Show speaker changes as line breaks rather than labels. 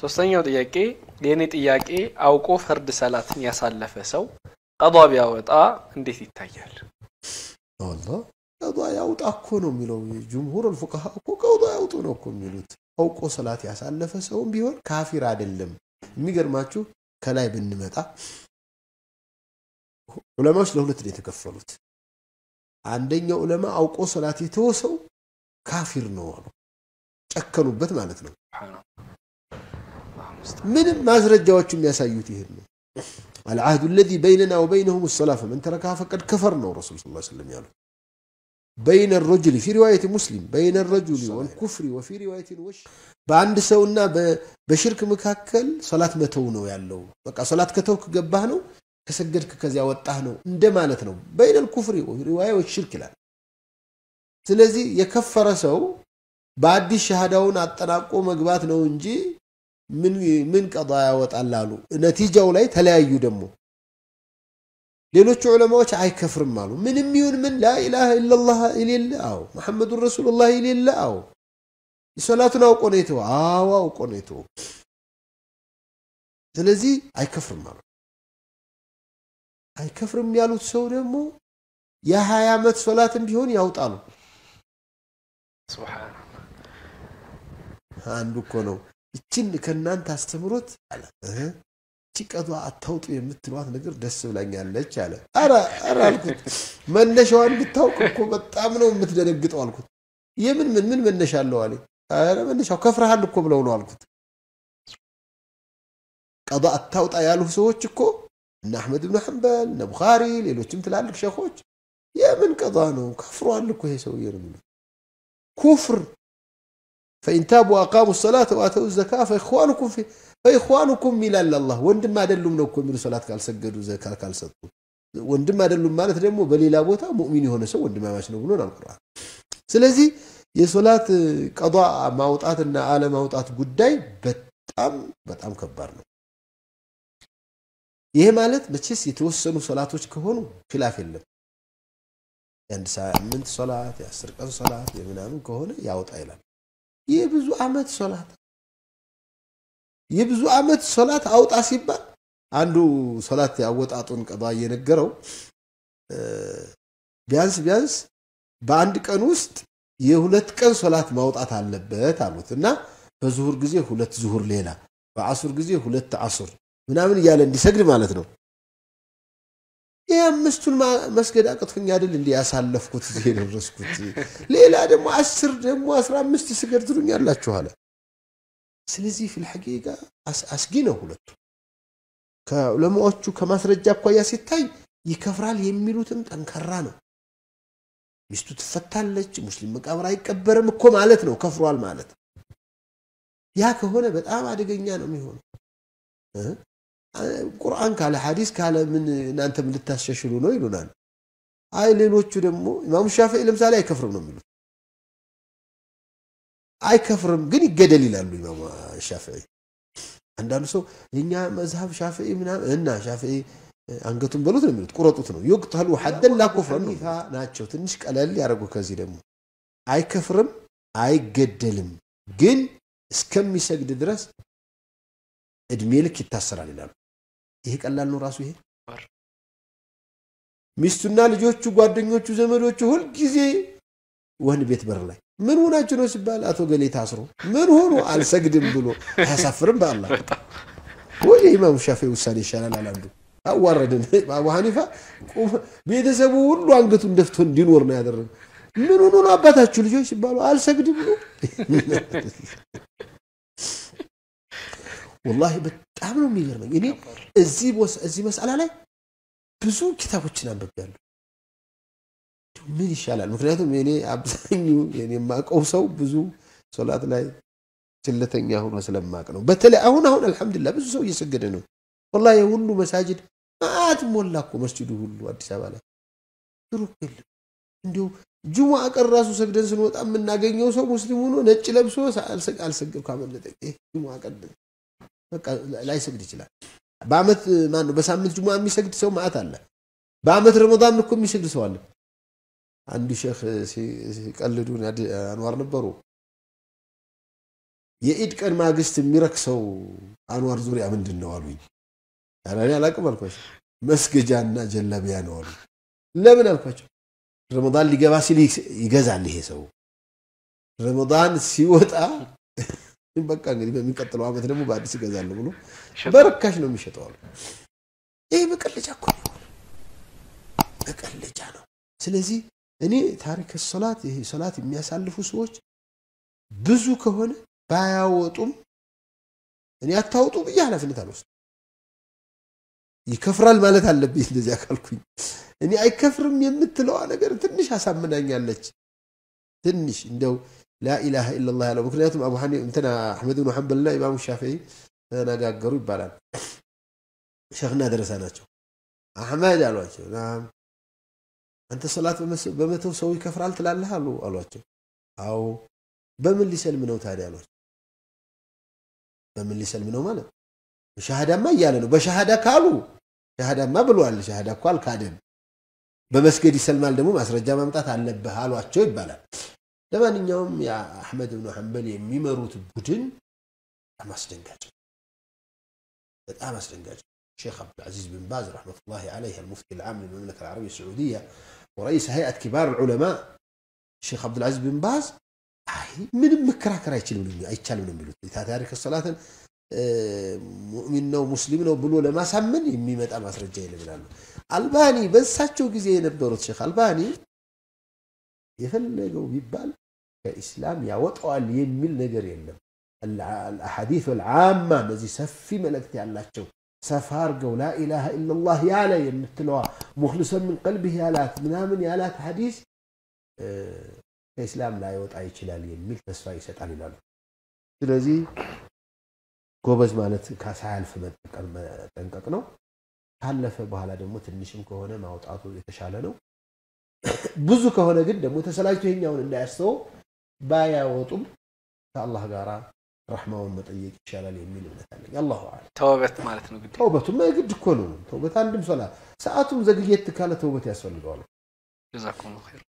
ሶስተኛው ጥያቄ የእኔ ጥያቄ አውቆ ፈርድ ሰላትን ያሳለፈ ሰው ቀዷ ቢያወጣ እንዴት ይታያል? አላ ቀዷ ያውጣ እኮ ነው የሚለው ጅምሁር ልፉቃሃ እኮ ቀዷ ያውጡ ነው እኮ የሚሉት። አውቆ ሰላት ያሳለፈ ሰውም ቢሆን ካፊር አይደለም። የሚገርማችሁ ከላይ ብንመጣ ዑለማዎች ለሁለት ነው የተከፈሉት። አንደኛው ዑለማ አውቆ ሰላት የተወሰው ካፊር ነው አሉ። ጨከኑበት ማለት ነው። ምንም ማስረጃዎቹ የሚያሳዩት ይህን ነው። አልዓህዱ አለዚ በይነና ወበይነሁም ሰላ ፈመን ተረካሃ ፈቀድ ከፈር ነው ረሱል ስ ስለም ያሉት። በይነ ረጁሊ ፊ ሪዋየት ሙስሊም በይነ ረጁሊ ወልኩፍሪ ወፊ ሪዋየት ወሽ በአንድ ሰውና በሽርክ መካከል ሰላት መተው ነው ያለው። በቃ ሰላት ከተውክ ገባህ ነው፣ ከሰገድክ ከዚያ ወጣህ ነው እንደ ማለት ነው። በይነ ልኩፍሪ ሪዋያ ወሽርክ ይላል። ስለዚህ የከፈረ ሰው በአዲስ ሻሃዳውን አጠናቆ መግባት ነው እንጂ ምን ቀዳ ያወጣል አሉ። ነቲጃው ላይ ተለያዩ። ደግሞ ሌሎቹ ዑለማዎች አይከፍርም አሉ። ምንም ይሁን ምን ላኢላሃ ኢለላህ የሌለ አዎ፣ መሐመዱን ረሱሉላህ የሌለ አዎ፣ ሰላቱን አውቆ ነው የተወው። አዎ አውቆ ነው የተወው። ስለዚህ አይከፍርም አሉ። አይከፍርም ያሉት ሰው ደግሞ የሀያ ዓመት ሶላትም ቢሆን ያውጣሉ። አንዱ እኮ ነው ይችን ከእናንተ አስተምሮት አለ ጭቀቷ አታውጡ የምትሏት ነገር ደስ ብላኛለች አለ። ኧረ ኧረ አልኩት መነሻዋን ብታውቅ እኮ በጣም ነው የምትደነግጠው አልኩት። የምን ምን ምን መነሻ አለው አለኝ። ኧረ መነሻው ከፍርሃን እኮ ብለው ነው አልኩት። ቀዷ አታውጣ ያሉ ሰዎች እኮ እነ አሕመድ ብን ሐንበል እነ ቡኻሪ፣ ሌሎችም ትላልቅ ሸኾች የምን ቀዷ ነው ከፍሯል እኮ ይሄ ሰውዬ ነው ኩፍር ፈኢን ታቡ አቃሙ ሰላት ወአተው ዘካ ፈኢኽዋኑኩም ፈኢኽዋኑኩም ይላል አላህ። ወንድም አይደሉም ነው እኮ የሚሉ ሰላት ካልሰገዱ ዘካ ካልሰጡ። ወንድም አይደሉም ማለት ደግሞ በሌላ ቦታ ሙእሚን የሆነ ሰው ወንድማማች ነው ብሎን አልቁርአን። ስለዚህ የሶላት ቀዷ ማውጣትና አለማውጣት ጉዳይ በጣም በጣም ከባድ ነው። ይሄ ማለት መቼስ የተወሰኑ ሶላቶች ከሆኑ ኪላፍ የለም። የአንድ ሳምንት ሶላት፣ የአስር ቀን ሶላት የምናምን ከሆነ ያውጣ ይላል። የብዙ ዓመት ሶላት የብዙ ዓመት ሶላት አውጣ ሲባል አንዱ ሶላት ያወጣጡን ቀባ እየነገረው ቢያንስ ቢያንስ በአንድ ቀን ውስጥ የሁለት ቀን ሶላት ማውጣት አለበት አሉት እና በዙሁር ጊዜ ሁለት ዙሁር ሌላ፣ በአሱር ጊዜ ሁለት አሱር ምናምን እያለ እንዲሰግድ ማለት ነው። ይህ አምስቱን መስገድ አቅቶኝ አይደል እንዲህ ያሳለፍኩት እዚህ የደረስኩት። ሌላ ደግሞ አስር ደግሞ አስራ አምስት ስገድ ትሉኛላችሁ አለ። ስለዚህ ፊል ሐቂቃ አስጊ ነው ሁለቱ። ከዑለማዎቹ ከማስረጃ አኳያ ሲታይ ይከፍራል የሚሉትም ጠንካራ ነው። ሚስቱ ትፈታለች፣ ሙስሊም መቃብር አይቀበርም እኮ ማለት ነው፣ ከፍሯል ማለት። ያ ከሆነ በጣም አደገኛ ነው የሚሆነው። ቁርአን ካለ ሐዲስ ካለ ምን ነው ይሉናል። አይ ሌሎቹ ደግሞ ኢማሙ ሻፊዒ ለምሳሌ አይከፍርም ነው የሚሉት። አይከፍርም ግን ይገደል ይላሉ ኢማሙ ሻፊዒ። አንዳንዱ ሰው የእኛ መዝሀብ ሻፊዒ ምናምን እና ሻፊዒ አንገቱን በሉት ነው የሚሉት ቁረጡት ነው ዩቅተሉ ሐደን ላኩፍረን ናቸው። ትንሽ ቀለል ያደረጉ ከዚህ ደግሞ አይከፍርም አይገደልም ግን እስከሚሰግድ ድረስ እድሜ ልክ ይታሰራል ይላሉ። ይሄ ቀላል ነው ራሱ ይሄ ሚስቱና ልጆቹ፣ ጓደኞቹ፣ ዘመዶቹ ሁልጊዜ ወህኒ ቤት በር ላይ ምን ሆናችሁ ነው ሲባል አቶ ገሌ ታስሮ ምን ሆኖ አልሰግድም ብሎ አያሳፍርም። በአላ ወይ ኢማሙ ሻፊ ውሳኔ ይሻላል አላሉ። አዋረድን። አቡ ሐኒፋ ቤተሰቡ ሁሉ አንገቱን ደፍቶ እንዲኖር ነው ያደረገው። ምን ሆኖ ነው አባታችሁ ልጆች ሲባሉ አልሰግድም ብሎ ወላሂ በጣም ነው የሚገርመኝ። እኔ እዚህ እዚህ መስአላ ላይ ብዙ ኪታቦችን አንብቤያለሁ። ምን ይሻላል? ምክንያቱም እኔ አብዛኛው የማውቀው ሰው ብዙ ሶላት ላይ ችለተኛ ሆኖ ስለማቅ ነው። በተለይ አሁን አሁን አልሐምዱላ ብዙ ሰው እየሰገደ ነው። ወላ የሁሉ መሳጅድ ማአት ሞላ እኮ መስጂዱ ሁሉ አዲስ አበባ ላይ ሩቅ የለም። እንዲሁ ጁሙዓ ቀን ራሱ ሰግደን ስንወጣ የምናገኘው ሰው ሙስሊም ሆኖ ነጭ ለብሶ አልሰግድኩ አመለጠኝ። ጁሙዓ ቀን በቃ ላይሰግድ ይችላል። በአመት ማን ነው በሳምንት ጁሙአ የሚሰግድ ሰው ማአት አለ። በአመት ረመዳን እኮ የሚሰግድ ሰው አለ። አንዱ ሼክ ሲቀልዱ አንዋር ነበሩ። የኢድ ቀን ማግስት የሚረክሰው አንዋር ዙሪያ ምንድን ነው አሉኝ። ያለኔ አላቅም አልኳቸው። መስገጃና ጀለቢያ ነው አሉ። ለምን አልኳቸው። ረመዳን ሊገባ ሲል ይገዛል ይሄ ሰው። ረመዳን ሲወጣ በቃ እንግዲህ በሚቀጥለው ዓመት ደግሞ በአዲስ ይገዛለሁ ብሎ በርካሽ ነው የሚሸጠው አሉ። ይህ መቀለጃ እኮ መቀለጃ ነው። ስለዚህ እኔ ታሪክ ሶላት ይሄ ሶላት የሚያሳልፉ ሰዎች ብዙ ከሆነ ባያወጡም እኔ አታውጡ ብዬ ኃላፊነት አልወስድም። ይከፍራል ማለት አለብኝ እንደዚህ አካልኩኝ። እኔ አይከፍርም የምትለዋ ነገር ትንሽ አሳምናኛለች። ትንሽ እንደው ላኢላሃ ኢለላህ ያለው ምክንያቱም አቡ ሐኒ እንትና አሕመድ ብኑ ሐንበልና ኢማሙ ሻፊዒ ተነጋገሩ ይባላል። ሸክና ደረሳ ናቸው። አሕመድ አሏቸው፣ አንተ ሰላት በመተው ሰው ይከፍራል ትላለህ አሉ አሏቸው። አዎ በምን ሊሰልም ነው ታዲያ አሏቸው። በምን ሊሰልም ነው ማለት ሻሃዳማ እያለ ነው። በሻሃዳ ካሉ ሻሃዳማ ብሏል ሻሃዳ እኮ አልካደም። በመስገድ ይሰልማል ደግሞ ማስረጃ ማምጣት አለብህ አሏቸው ይባላል። ለማንኛውም የአሕመድ ብኑ ሐንበል የሚመሩት ቡድን በጣም አስደንጋጭ በጣም አስደንጋጭ ሼክ عبد العزيز بن باز رحمة الله عليه المفتي العام للمملكة العربية السعودية ورئيس هيئة كبار العلماء الشيخ عبد العزيز بن باز ምንም መከራከር አይቻልም ነው የሚሉት ታ ታሪክ ሰላትን ሙእሚን ነው ሙስሊም ነው ብሎ ለማሳመን የሚመጣ ማስረጃ የለም ይላሉ። አልባኒ በእሳቸው ጊዜ የነበሩት ሼክ አልባኒ የፈለገው ቢባል ከኢስላም ያወጣዋል የሚል ነገር የለም። አልአሐዲስ አልዓማ እነዚህ ሰፊ መልእክት ያላቸው ሰፋ አርገው ላኢላሃ ኢለላህ ያለ የምትለዋ ሙክልሰን ምን ቀልብህ ያላት ምናምን ያላት ሐዲስ ከኢስላም ላይወጣ ይችላል የሚል ተስፋ ይሰጣል ይላሉ። ስለዚህ ጎበዝ ማለት ሳያልፍ መጠንቀቅ ነው። ካለፈ በኋላ ደግሞ ትንሽም ከሆነ ማውጣቱ የተሻለ ነው። ብዙ ከሆነ ግን ደግሞ ተሰላጅቶ ይሄኛውን እንዳያስተው ባያወጡም ከአላህ ጋራ ረሕማውን መጠየቅ ይቻላል የሚል እምነት አለኝ። አላሁ አለም። ተውበት ማለት ነው ግድ ተውበቱም ግድ እኮ ነው። ተውበት አንድም ሶላ ሰዓቱም ዘግየት ካለ ተውበት ያስፈልገዋል። ጀዛኩም ኸይር